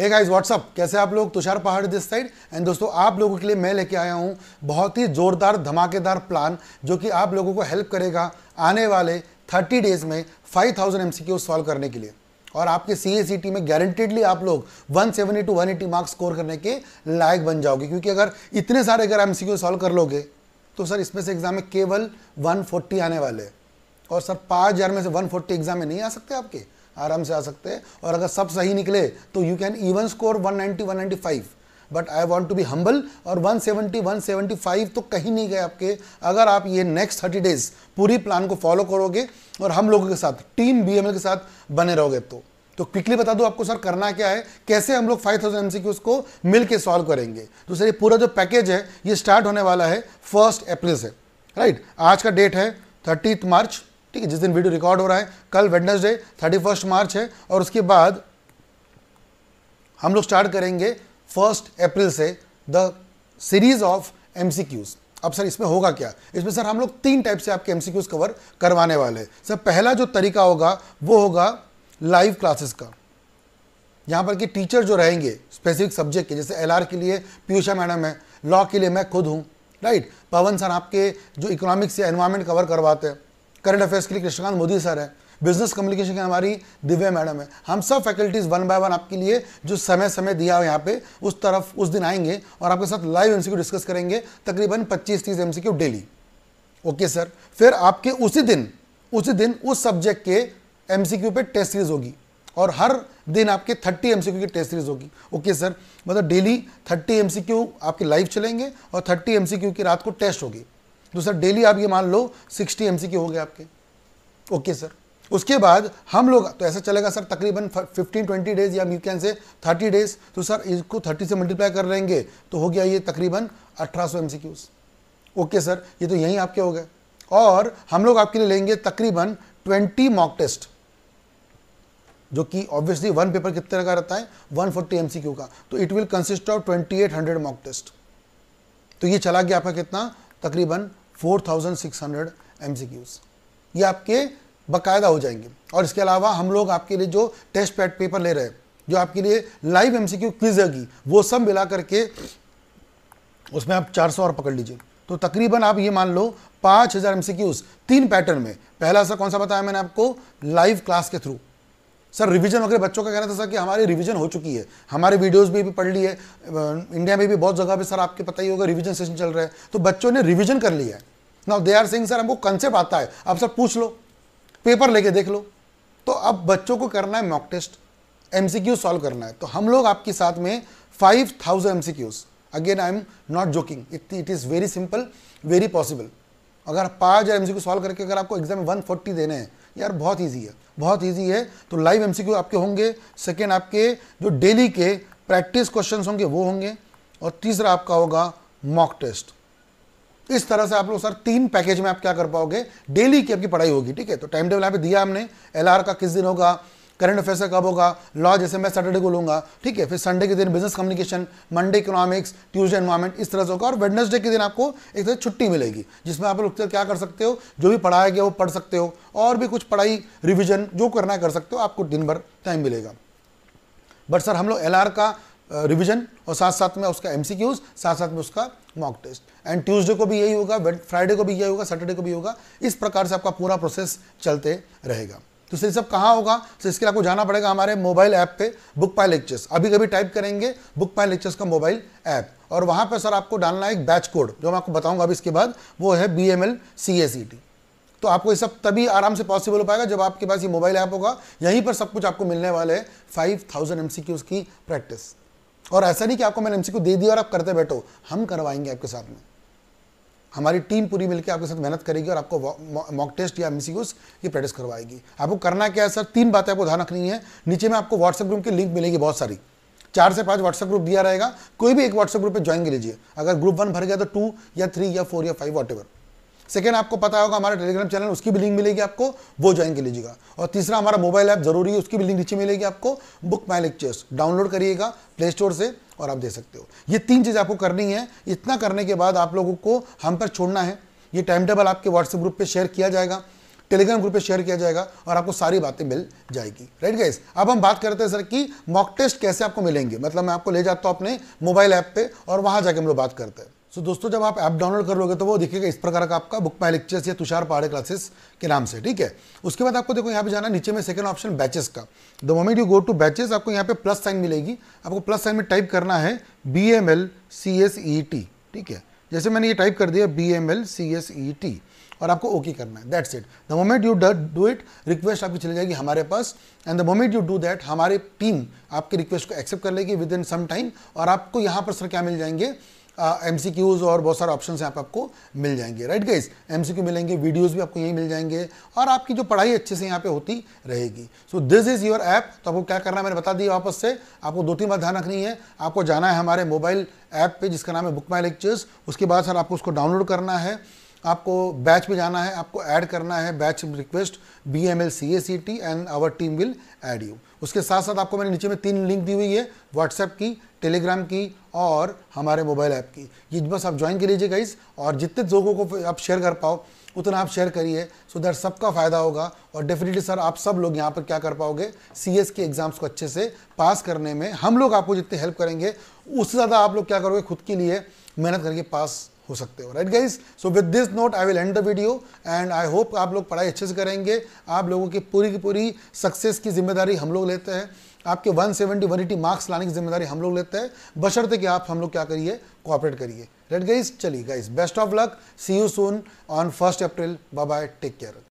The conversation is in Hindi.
हे गाइस व्हाट्सअप कैसे आप लोग तुषार पहाड़ दिस साइड एंड दोस्तों आप लोगों के लिए मैं लेके आया हूँ बहुत ही ज़ोरदार धमाकेदार प्लान जो कि आप लोगों को हेल्प करेगा आने वाले 30 डेज में 5000 थाउजेंड एम सॉल्व करने के लिए और आपके सी में गारंटेडली आप लोग 170 टू 180 मार्क्स स्कोर करने के लायक बन जाओगे क्योंकि अगर इतने सारे अगर एम सॉल्व कर लोगे तो सर इसमें से एग्ज़ाम में केवल वन आने वाले और सर पाँच हज़ार में से वन एग्ज़ाम में नहीं आ सकते आपके आराम से आ सकते हैं और अगर सब सही निकले तो you can even score 190 195 but I want to be humble और 170 175 तो कहीं नहीं गए आपके अगर आप ये नेक्स्ट थर्टी डेज पूरी प्लान को फॉलो करोगे और हम लोगों के साथ टीम बी के साथ बने रहोगे तो तो क्विकली बता दूं आपको सर करना क्या है कैसे हम लोग 5000 थाउजेंड को मिल के सॉल्व करेंगे तो सर ये पूरा जो पैकेज है ये स्टार्ट होने वाला है फर्स्ट अप्रैल से राइट आज का डेट है थर्टीथ मार्च ठीक है जिस दिन वीडियो रिकॉर्ड हो रहा है कल वेडनेसडे थर्टी फर्स्ट मार्च है और उसके बाद हम लोग स्टार्ट करेंगे फर्स्ट अप्रैल से द सीरीज ऑफ एम अब सर इसमें होगा क्या इसमें सर हम लोग तीन टाइप से आपके एम कवर करवाने वाले हैं सर पहला जो तरीका होगा वो होगा लाइव क्लासेस का यहाँ पर कि टीचर जो रहेंगे स्पेसिफिक सब्जेक्ट के जैसे एलआर के लिए पीयूषा मैडम है लॉ के लिए मैं खुद हूँ राइट पवन सर आपके जो इकोनॉमिक्स या एनवायरमेंट कवर करवाते हैं करंट अफेयर्स के लिए कृष्णकांत मोदी सर है बिजनेस कम्युनिकेशन की हमारी दिव्या मैडम है हम सब फैकल्टीज वन बाय वन आपके लिए जो समय समय दिया हो यहाँ पे उस तरफ उस दिन आएंगे और आपके साथ लाइव एमसीक्यू डिस्कस करेंगे तकरीबन 25-30 एमसीक्यू डेली ओके सर फिर आपके उसी दिन उसी दिन उस सब्जेक्ट के एमसीक्यू पे टेस्ट सीरीज होगी और हर दिन आपके 30 एम की टेस्ट सीरीज होगी ओके सर मतलब डेली 30 एम आपके लाइव चलेंगे और 30 एम की रात को टेस्ट होगी दूसरा तो डेली आप ये मान लो सिक्सटी एम हो गए आपके ओके सर उसके बाद हम लोग तो ऐसा चलेगा सर तकरीबन 15 20 डेज या यू कैन से 30 डेज तो सर इसको 30 से मल्टीप्लाई कर लेंगे तो हो गया ये तकरीबन 1800 सौ ओके सर ये तो यहीं आपके हो गए और हम लोग आपके लिए लेंगे तकरीबन 20 मॉक टेस्ट जो कि ऑब्वियसली वन पेपर कितने का रहता है 140 फोर्टी का तो it will consist of hundred mock test तो ये चला गया आपका कितना तकरीबन 4600 एमसीक्यूज ये आपके बकायदा हो जाएंगे और इसके अलावा हम लोग आपके लिए जो टेस्ट पैड पेपर ले रहे हैं जो आपके लिए लाइव एमसीक्यू क्विज होगी वो सब मिला करके उसमें आप 400 और पकड़ लीजिए तो तकरीबन आप ये मान लो 5000 एमसीक्यूज तीन पैटर्न में पहला सा कौन सा बताया मैंने आपको लाइव क्लास के थ्रू सर रिवीजन वगैरह बच्चों का कहना था सर कि हमारी रिवीजन हो चुकी है हमारे वीडियोस में भी पढ़ ली है इंडिया में भी बहुत जगह पे सर आपके पता ही होगा रिवीजन सेशन चल रहा है तो बच्चों ने रिवीजन कर लिया है now they are saying sir हमको कंसेप्ट आता है आप सर पूछ लो पेपर लेके देख लो तो अब बच्चों को करना है मॉक टेस्ट एम सॉल्व करना है तो हम लोग आपके साथ में five thousand M again I am not joking it it is very simple very possible अगर आप पाँच हज़ार एम सॉल्व करके अगर आपको एग्जाम में वन फोर्टी देने हैं यार बहुत ईजी है बहुत ईजी है तो लाइव एमसीक्यू आपके होंगे सेकेंड आपके जो डेली के प्रैक्टिस क्वेश्चन होंगे वो होंगे और तीसरा आपका होगा मॉक टेस्ट इस तरह से आप लोग सर तीन पैकेज में आप क्या कर पाओगे डेली की आपकी पढ़ाई होगी ठीक है तो टाइम टेबल यहाँ पे दिया हमने एलआर का किस दिन होगा करंट अफेयर कब होगा लॉ जैसे मैं सैटरडे को लूँगा ठीक है फिर संडे के दिन business communication Monday economics Tuesday environment इस तरह से होगा और वेडनेसडे के दिन आपको एक तरह छुट्टी मिलेगी जिसमें आप लोग क्या कर सकते हो जो भी पढ़ाया गया वो पढ़ सकते हो और भी कुछ पढ़ाई रिविजन जो करना है कर सकते हो आपको दिन भर टाइम मिलेगा बट सर हम लोग एल का रिविज़न और साथ साथ में उसका एम साथ साथ में उसका मॉक टेस्ट एंड ट्यूसडे को भी यही होगा फ्राइडे को भी यही होगा सैटरडे को भी होगा इस प्रकार से आपका पूरा प्रोसेस चलते रहेगा तो सर सब कहाँ होगा तो इसके लिए आपको जाना पड़ेगा हमारे मोबाइल ऐप पे बुक पाई लेक्चर्स अभी कभी टाइप करेंगे बुक पाई लेक्चर्स का मोबाइल ऐप और वहाँ पर सर आपको डालना है एक बैच कोड जो मैं आपको बताऊँगा अभी इसके बाद वो है B M L C T तो आपको ये सब तभी आराम से पॉसिबल हो पाएगा जब आपके पास ये मोबाइल ऐप होगा यहीं पर सब कुछ आपको मिलने वाले है फाइव थाउजेंड एम सी की प्रैक्टिस और ऐसा नहीं कि आपको मैंने एम सी दे दिया और आप करते बैठो हम करवाएंगे आपके साथ में हमारी टीम पूरी मिलकर आपके साथ मेहनत करेगी और आपको मॉक टेस्ट या एम ये प्रैक्टिस करवाएगी आपको करना क्या है सर तीन बातें आपको ध्यान रखनी है नीचे में आपको व्हाट्सएप ग्रुप की लिंक मिलेगी बहुत सारी चार से पांच व्हाट्सएप ग्रुप दिया रहेगा कोई भी एक व्हाट्सएप ग्रुप पे ज्वाइन कर लीजिए अगर ग्रुप वन भर गया तो टू या थ्री या फोर या फाइव वॉट एवर सेकेंड आपको पता होगा हमारा टेलीग्राम चैनल उसकी भी लिंक मिलेगी आपको वो ज्वाइन कर लीजिएगा और तीसरा हमारा मोबाइल ऐप जरूरी है उसकी भी लिंक नीचे मिलेगी आपको बुक माई लेक्चर्स डाउनलोड करिएगा प्ले स्टोर से और आप दे सकते हो ये तीन चीज़ आपको करनी है इतना करने के बाद आप लोगों को हम पर छोड़ना है ये टाइम टेबल आपके व्हाट्सएप ग्रुप पर शेयर किया जाएगा टेलीग्राम ग्रुप पे शेयर किया जाएगा और आपको सारी बातें मिल जाएगी राइट गाइस अब हम बात करते हैं सर कि मॉक टेस्ट कैसे आपको मिलेंगे मतलब मैं आपको ले जाता हूँ अपने मोबाइल ऐप पे और वहाँ जाके हम लोग बात करते हैं सो so, दोस्तों जब आप ऐप डाउनलोड कर लोगे तो वो दिखेगा इस प्रकार का आपका बुक माई लेक्चर्स या तुषार पहाड़े क्लासेस के नाम से ठीक है उसके बाद आपको देखो यहाँ पे जाना नीचे में सेकंड ऑप्शन बैचेस का the moment you go to batches आपको यहाँ पे प्लस साइन मिलेगी आपको प्लस साइन में टाइप करना है B M L C S E T ठीक है जैसे मैंने ये टाइप कर दिया B M L C S E T और आपको ओके okay करना है that's it the moment you do it request आपकी चली जाएगी हमारे पास and the moment you do that हमारे टीम आपके रिक्वेस्ट को एक्सेप्ट कर लेगी विद इन सम टाइम और आपको यहाँ पर सर क्या मिल जाएंगे एम सी क्यूज़ और बहुत सारे ऑप्शन यहाँ पर आपको मिल जाएंगे right guys M C Q मिलेंगे वीडियोज़ भी आपको यहीं मिल जाएंगे और आपकी जो पढ़ाई अच्छे से यहाँ पे होती रहेगी so this is your app तो आपको क्या करना है मैंने बता दिया वापस से आपको दो तीन बार ध्यान रखनी है आपको जाना है हमारे मोबाइल ऐप पे जिसका नाम है बुक माई लेक्चर्स उसके बाद सर आपको उसको डाउनलोड करना है आपको बैच में जाना है आपको ऐड करना है batch request B M L C A C T and our team will add you उसके साथ साथ आपको मैंने नीचे में तीन लिंक दी हुई है व्हाट्सएप की टेलीग्राम की और हमारे मोबाइल ऐप की ये बस आप ज्वाइन कर लीजिए गाइस और जितने लोगों को आप शेयर कर पाओ उतना आप शेयर करिए सो दैट सबका फ़ायदा होगा और डेफिनेटली सर आप सब लोग यहाँ पर क्या कर पाओगे सी एस के एग्ज़ाम्स को अच्छे से पास करने में हम लोग आपको जितने हेल्प करेंगे उससे ज़्यादा आप लोग क्या करोगे खुद के लिए मेहनत करके पास हो सकते हो right guys so with this note I will end the video and I hope आप लोग पढ़ाई अच्छे से करेंगे आप लोगों की पूरी की पूरी सक्सेस की जिम्मेदारी हम लोग लेते हैं आपके 170 एटी मार्क्स लाने की जिम्मेदारी हम लोग लेते हैं बशर्ते कि आप हम लोग क्या करिए कॉपरेट करिए राइट गाइज चलिए guys best of luck see you soon on first April bye bye take care